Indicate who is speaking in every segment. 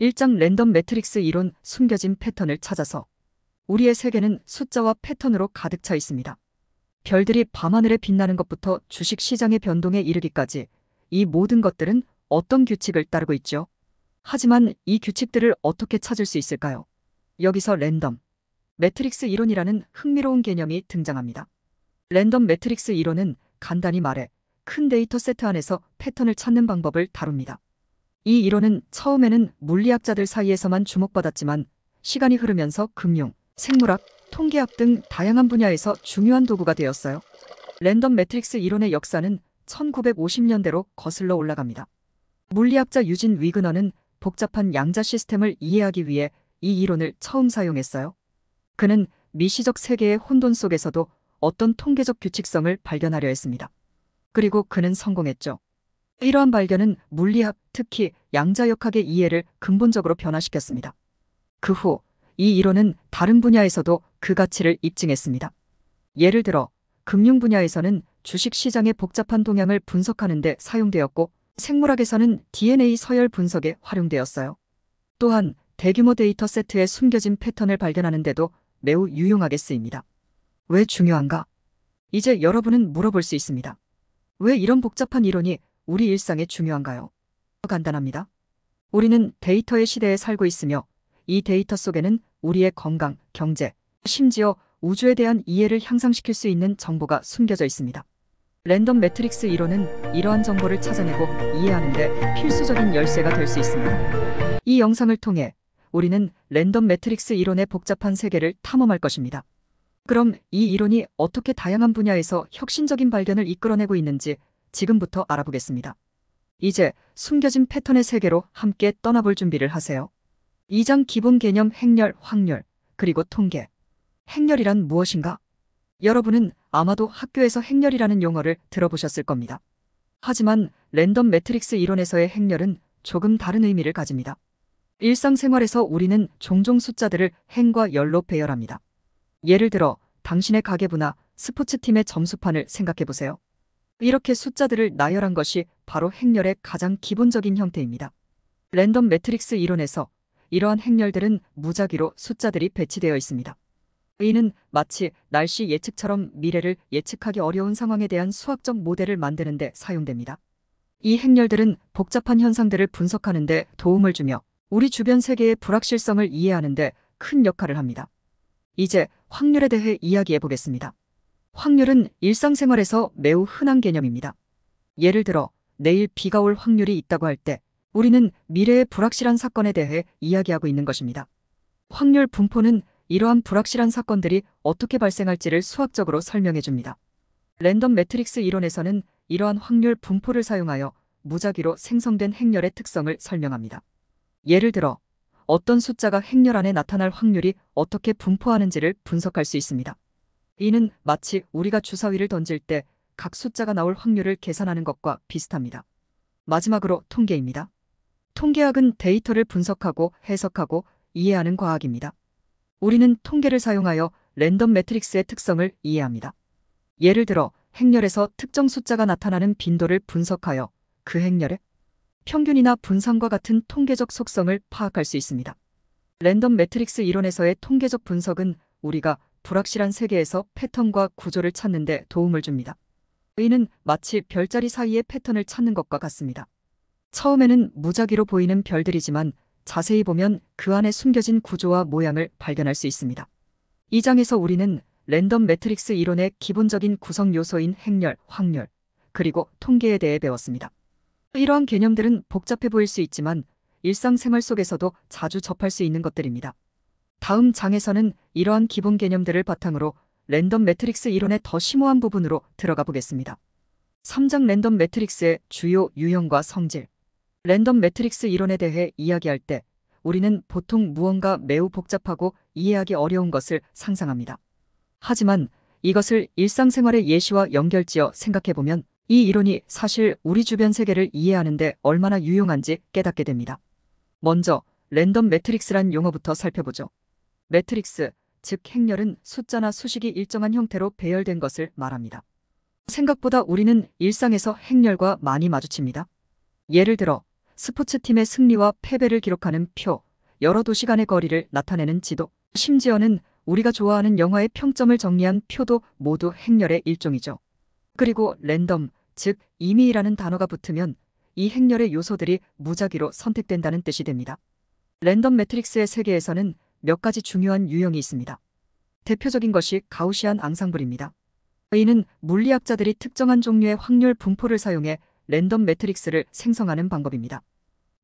Speaker 1: 1장 랜덤 매트릭스 이론 숨겨진 패턴을 찾아서 우리의 세계는 숫자와 패턴으로 가득 차 있습니다. 별들이 밤하늘에 빛나는 것부터 주식시장의 변동에 이르기까지 이 모든 것들은 어떤 규칙을 따르고 있죠? 하지만 이 규칙들을 어떻게 찾을 수 있을까요? 여기서 랜덤, 매트릭스 이론이라는 흥미로운 개념이 등장합니다. 랜덤 매트릭스 이론은 간단히 말해 큰 데이터 세트 안에서 패턴을 찾는 방법을 다룹니다. 이 이론은 처음에는 물리학자들 사이에서만 주목받았지만 시간이 흐르면서 금융, 생물학, 통계학 등 다양한 분야에서 중요한 도구가 되었어요. 랜덤 매트릭스 이론의 역사는 1950년대로 거슬러 올라갑니다. 물리학자 유진 위그너는 복잡한 양자 시스템을 이해하기 위해 이 이론을 처음 사용했어요. 그는 미시적 세계의 혼돈 속에서도 어떤 통계적 규칙성을 발견하려 했습니다. 그리고 그는 성공했죠. 이러한 발견은 물리학, 특히 양자역학의 이해를 근본적으로 변화시켰습니다. 그 후 이 이론은 다른 분야에서도 그 가치를 입증했습니다. 예를 들어 금융 분야에서는 주식시장의 복잡한 동향을 분석하는 데 사용되었고 생물학에서는 DNA 서열 분석에 활용되었어요. 또한 대규모 데이터 세트의 숨겨진 패턴을 발견하는 데도 매우 유용하게 쓰입니다. 왜 중요한가? 이제 여러분은 물어볼 수 있습니다. 왜 이런 복잡한 이론이 우리 일상에 중요한가요? 간단합니다. 우리는 데이터의 시대에 살고 있으며 이 데이터 속에는 우리의 건강, 경제, 심지어 우주에 대한 이해를 향상시킬 수 있는 정보가 숨겨져 있습니다. 랜덤 매트릭스 이론은 이러한 정보를 찾아내고 이해하는 데 필수적인 열쇠가 될 수 있습니다. 이 영상을 통해 우리는 랜덤 매트릭스 이론의 복잡한 세계를 탐험할 것입니다. 그럼 이 이론이 어떻게 다양한 분야에서 혁신적인 발견을 이끌어내고 있는지 지금부터 알아보겠습니다. 이제 숨겨진 패턴의 세계로 함께 떠나볼 준비를 하세요. 2장 기본 개념 행렬, 확률, 그리고 통계. 행렬이란 무엇인가? 여러분은 아마도 학교에서 행렬이라는 용어를 들어보셨을 겁니다. 하지만 랜덤 매트릭스 이론에서의 행렬은 조금 다른 의미를 가집니다. 일상생활에서 우리는 종종 숫자들을 행과 열로 배열합니다. 예를 들어 당신의 가계부나 스포츠팀의 점수판을 생각해보세요. 이렇게 숫자들을 나열한 것이 바로 행렬의 가장 기본적인 형태입니다. 랜덤 매트릭스 이론에서 이러한 행렬들은 무작위로 숫자들이 배치되어 있습니다. 이는 마치 날씨 예측처럼 미래를 예측하기 어려운 상황에 대한 수학적 모델을 만드는 데 사용됩니다. 이 행렬들은 복잡한 현상들을 분석하는 데 도움을 주며 우리 주변 세계의 불확실성을 이해하는 데 큰 역할을 합니다. 이제 확률에 대해 이야기해 보겠습니다. 확률은 일상생활에서 매우 흔한 개념입니다. 예를 들어 내일 비가 올 확률이 있다고 할 때 우리는 미래의 불확실한 사건에 대해 이야기하고 있는 것입니다. 확률 분포는 이러한 불확실한 사건들이 어떻게 발생할지를 수학적으로 설명해 줍니다. 랜덤 매트릭스 이론에서는 이러한 확률 분포를 사용하여 무작위로 생성된 행렬의 특성을 설명합니다. 예를 들어 어떤 숫자가 행렬 안에 나타날 확률이 어떻게 분포하는지를 분석할 수 있습니다. 이는 마치 우리가 주사위를 던질 때 각 숫자가 나올 확률을 계산하는 것과 비슷합니다. 마지막으로 통계입니다. 통계학은 데이터를 분석하고 해석하고 이해하는 과학입니다. 우리는 통계를 사용하여 랜덤 매트릭스의 특성을 이해합니다. 예를 들어 행렬에서 특정 숫자가 나타나는 빈도를 분석하여 그 행렬의 평균이나 분산과 같은 통계적 속성을 파악할 수 있습니다. 랜덤 매트릭스 이론에서의 통계적 분석은 우리가 불확실한 세계에서 패턴과 구조를 찾는 데 도움을 줍니다. 의는 마치 별자리 사이의 패턴을 찾는 것과 같습니다. 처음에는 무작위로 보이는 별들이지만 자세히 보면 그 안에 숨겨진 구조와 모양을 발견할 수 있습니다. 이 장에서 우리는 랜덤 매트릭스 이론의 기본적인 구성 요소인 행렬, 확률, 그리고 통계에 대해 배웠습니다. 이러한 개념들은 복잡해 보일 수 있지만 일상생활 속에서도 자주 접할 수 있는 것들입니다. 다음 장에서는 이러한 기본 개념들을 바탕으로 랜덤 매트릭스 이론의 더 심오한 부분으로 들어가 보겠습니다. 3장 랜덤 매트릭스의 주요 유형과 성질 랜덤 매트릭스 이론에 대해 이야기할 때 우리는 보통 무언가 매우 복잡하고 이해하기 어려운 것을 상상합니다. 하지만 이것을 일상생활의 예시와 연결지어 생각해보면 이 이론이 사실 우리 주변 세계를 이해하는데 얼마나 유용한지 깨닫게 됩니다. 먼저 랜덤 매트릭스란 용어부터 살펴보죠. 매트릭스, 즉 행렬은 숫자나 수식이 일정한 형태로 배열된 것을 말합니다. 생각보다 우리는 일상에서 행렬과 많이 마주칩니다. 예를 들어 스포츠팀의 승리와 패배를 기록하는 표, 여러 도시 간의 거리를 나타내는 지도, 심지어는 우리가 좋아하는 영화의 평점을 정리한 표도 모두 행렬의 일종이죠. 그리고 랜덤, 즉 임의라는 단어가 붙으면 이 행렬의 요소들이 무작위로 선택된다는 뜻이 됩니다. 랜덤 매트릭스의 세계에서는 몇 가지 중요한 유형이 있습니다. 대표적인 것이 가우시안 앙상블입니다. 이는 물리학자들이 특정한 종류의 확률 분포를 사용해 랜덤 매트릭스를 생성하는 방법입니다.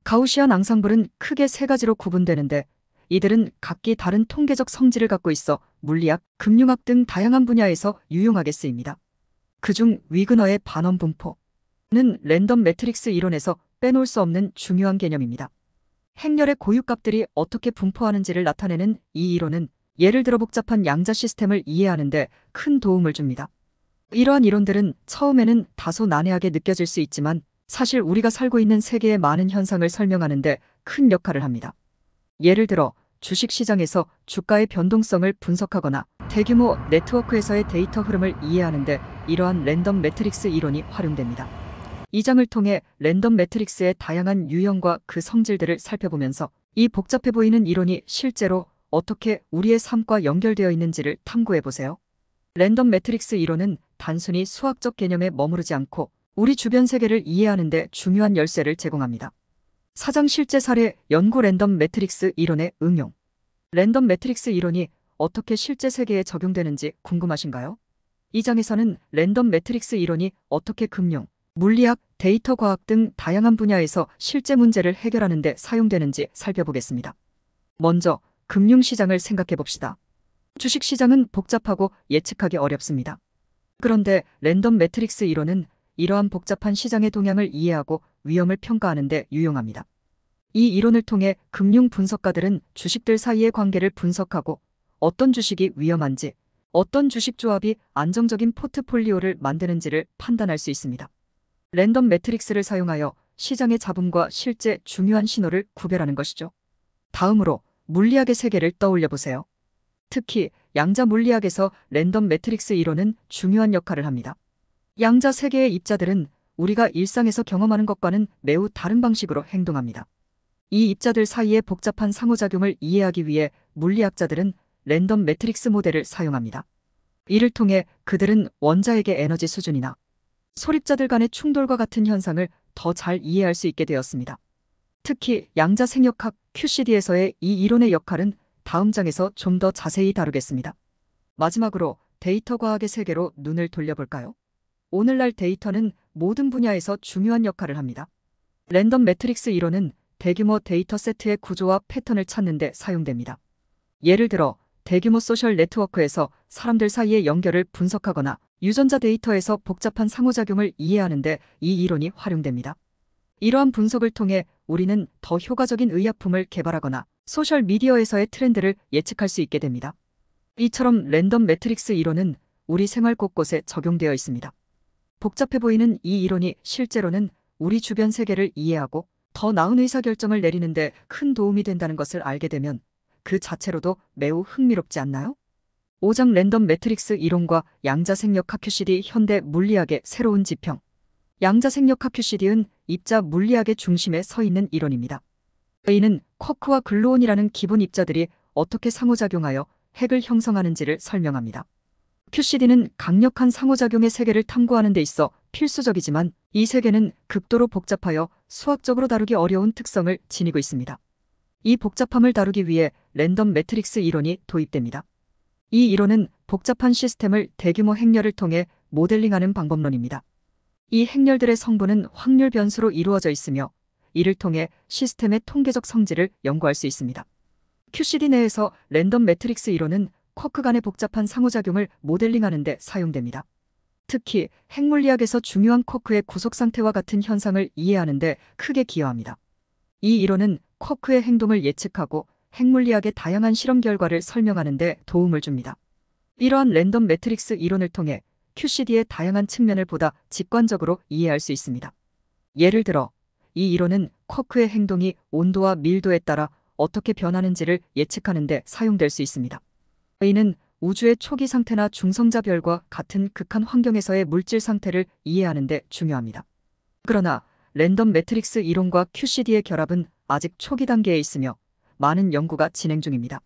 Speaker 1: 가우시안 앙상블은 크게 세 가지로 구분되는데 이들은 각기 다른 통계적 성질을 갖고 있어 물리학, 금융학 등 다양한 분야에서 유용하게 쓰입니다. 그중 위그너의 반원 분포는 랜덤 매트릭스 이론에서 빼놓을 수 없는 중요한 개념입니다. 행렬의 고유값들이 어떻게 분포하는지를 나타내는 이 이론은 예를 들어 복잡한 양자 시스템을 이해하는 데 큰 도움을 줍니다. 이러한 이론들은 처음에는 다소 난해하게 느껴질 수 있지만 사실 우리가 살고 있는 세계의 많은 현상을 설명하는 데 큰 역할을 합니다. 예를 들어 주식시장에서 주가의 변동성을 분석하거나 대규모 네트워크에서의 데이터 흐름을 이해하는 데 이러한 랜덤 매트릭스 이론이 활용됩니다. 이 장을 통해 랜덤 매트릭스의 다양한 유형과 그 성질들을 살펴보면서 이 복잡해 보이는 이론이 실제로 어떻게 우리의 삶과 연결되어 있는지를 탐구해보세요. 랜덤 매트릭스 이론은 단순히 수학적 개념에 머무르지 않고 우리 주변 세계를 이해하는 데 중요한 열쇠를 제공합니다. 사장 실제 사례 연구 랜덤 매트릭스 이론의 응용 랜덤 매트릭스 이론이 어떻게 실제 세계에 적용되는지 궁금하신가요? 이 장에서는 랜덤 매트릭스 이론이 어떻게 금융, 물리학, 데이터 과학 등 다양한 분야에서 실제 문제를 해결하는 데 사용되는지 살펴보겠습니다. 먼저 금융시장을 생각해 봅시다. 주식시장은 복잡하고 예측하기 어렵습니다. 그런데 랜덤 매트릭스 이론은 이러한 복잡한 시장의 동향을 이해하고 위험을 평가하는 데 유용합니다. 이 이론을 통해 금융 분석가들은 주식들 사이의 관계를 분석하고 어떤 주식이 위험한지, 어떤 주식조합이 안정적인 포트폴리오를 만드는지를 판단할 수 있습니다. 랜덤 매트릭스를 사용하여 시장의 잡음과 실제 중요한 신호를 구별하는 것이죠. 다음으로 물리학의 세계를 떠올려 보세요. 특히 양자 물리학에서 랜덤 매트릭스 이론은 중요한 역할을 합니다. 양자 세계의 입자들은 우리가 일상에서 경험하는 것과는 매우 다른 방식으로 행동합니다. 이 입자들 사이의 복잡한 상호작용을 이해하기 위해 물리학자들은 랜덤 매트릭스 모델을 사용합니다. 이를 통해 그들은 원자에게 에너지 수준이나 소립자들 간의 충돌과 같은 현상을 더 잘 이해할 수 있게 되었습니다. 특히 양자 생역학 QCD에서의 이 이론의 역할은 다음 장에서 좀 더 자세히 다루겠습니다. 마지막으로 데이터 과학의 세계로 눈을 돌려볼까요? 오늘날 데이터는 모든 분야에서 중요한 역할을 합니다. 랜덤 매트릭스 이론은 대규모 데이터 세트의 구조와 패턴을 찾는 데 사용됩니다. 예를 들어 대규모 소셜 네트워크에서 사람들 사이의 연결을 분석하거나 유전자 데이터에서 복잡한 상호작용을 이해하는데 이 이론이 활용됩니다. 이러한 분석을 통해 우리는 더 효과적인 의약품을 개발하거나 소셜 미디어에서의 트렌드를 예측할 수 있게 됩니다. 이처럼 랜덤 매트릭스 이론은 우리 생활 곳곳에 적용되어 있습니다. 복잡해 보이는 이 이론이 실제로는 우리 주변 세계를 이해하고 더 나은 의사결정을 내리는데 큰 도움이 된다는 것을 알게 되면 그 자체로도 매우 흥미롭지 않나요? 5장 랜덤 매트릭스 이론과 양자생력 카큐시디 현대 물리학의 새로운 지평. 양자생력 카큐시디은 입자 물리학의 중심에 서 있는 이론입니다. 이는 쿼크와 글루온이라는 기본 입자들이 어떻게 상호작용하여 핵을 형성하는지를 설명합니다. QCD는 강력한 상호작용의 세계를 탐구하는 데 있어 필수적이지만 이 세계는 극도로 복잡하여 수학적으로 다루기 어려운 특성을 지니고 있습니다. 이 복잡함을 다루기 위해 랜덤 매트릭스 이론이 도입됩니다. 이 이론은 복잡한 시스템을 대규모 행렬을 통해 모델링하는 방법론입니다. 이 행렬들의 성분은 확률 변수로 이루어져 있으며 이를 통해 시스템의 통계적 성질을 연구할 수 있습니다. QCD 내에서 랜덤 매트릭스 이론은 쿼크 간의 복잡한 상호작용을 모델링하는 데 사용됩니다. 특히 핵물리학에서 중요한 쿼크의 구속 상태와 같은 현상을 이해하는 데 크게 기여합니다. 이 이론은 쿼크의 행동을 예측하고 핵물리학의 다양한 실험 결과를 설명하는 데 도움을 줍니다. 이러한 랜덤 매트릭스 이론을 통해 QCD의 다양한 측면을 보다 직관적으로 이해할 수 있습니다. 예를 들어, 이 이론은 쿼크의 행동이 온도와 밀도에 따라 어떻게 변하는지를 예측하는 데 사용될 수 있습니다. 이는 우주의 초기 상태나 중성자별과 같은 극한 환경에서의 물질 상태를 이해하는 데 중요합니다. 그러나 랜덤 매트릭스 이론과 QCD의 결합은 아직 초기 단계에 있으며 많은 연구가 진행 중입니다.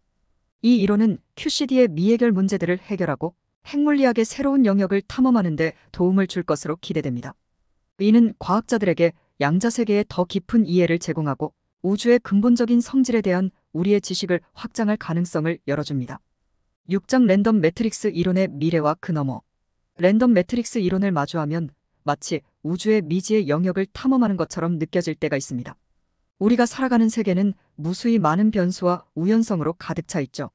Speaker 1: 이 이론은 QCD의 미해결 문제들을 해결하고 핵물리학의 새로운 영역을 탐험하는 데 도움을 줄 것으로 기대됩니다. 이는 과학자들에게 양자세계의 더 깊은 이해를 제공하고 우주의 근본적인 성질에 대한 우리의 지식을 확장할 가능성을 열어줍니다. 6장 랜덤 매트릭스 이론의 미래와 그 너머 랜덤 매트릭스 이론을 마주하면 마치 우주의 미지의 영역을 탐험하는 것처럼 느껴질 때가 있습니다. 우리가 살아가는 세계는 무수히 많은 변수와 우연성으로 가득 차 있죠.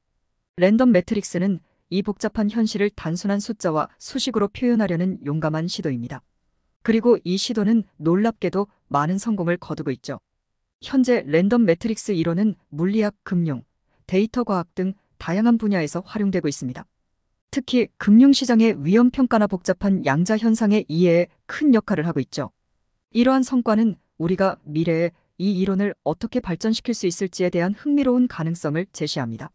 Speaker 1: 랜덤 매트릭스는 이 복잡한 현실을 단순한 숫자와 수식으로 표현하려는 용감한 시도입니다. 그리고 이 시도는 놀랍게도 많은 성공을 거두고 있죠. 현재 랜덤 매트릭스 이론은 물리학, 금융, 데이터 과학 등 다양한 분야에서 활용되고 있습니다. 특히 금융시장의 위험평가나 복잡한 양자 현상의 이해에 큰 역할을 하고 있죠. 이러한 성과는 우리가 미래에 이 이론을 어떻게 발전시킬 수 있을지에 대한 흥미로운 가능성을 제시합니다.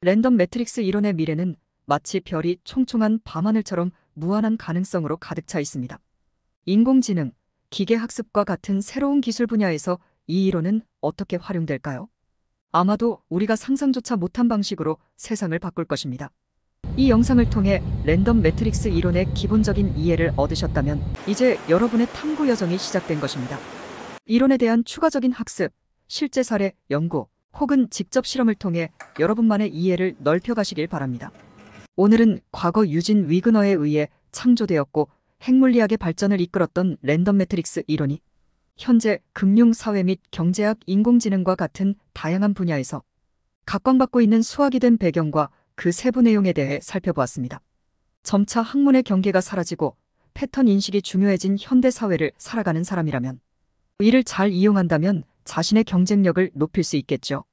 Speaker 1: 랜덤 매트릭스 이론의 미래는 마치 별이 총총한 밤하늘처럼 무한한 가능성으로 가득 차 있습니다. 인공지능, 기계학습과 같은 새로운 기술 분야에서 이 이론은 어떻게 활용될까요? 아마도 우리가 상상조차 못한 방식으로 세상을 바꿀 것입니다. 이 영상을 통해 랜덤 매트릭스 이론의 기본적인 이해를 얻으셨다면 이제 여러분의 탐구 여정이 시작된 것입니다. 이론에 대한 추가적인 학습, 실제 사례, 연구 혹은 직접 실험을 통해 여러분만의 이해를 넓혀가시길 바랍니다. 오늘은 과거 유진 위그너에 의해 창조되었고 핵물리학의 발전을 이끌었던 랜덤 매트릭스 이론이 현재 금융사회 및 경제학, 인공지능과 같은 다양한 분야에서 각광받고 있는 수학이 된 배경과 그 세부 내용에 대해 살펴보았습니다. 점차 학문의 경계가 사라지고 패턴 인식이 중요해진 현대 사회를 살아가는 사람이라면 이를 잘 이용한다면 자신의 경쟁력을 높일 수 있겠죠.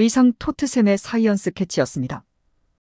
Speaker 1: 이상 토트셈의 사이언스 캐치였습니다.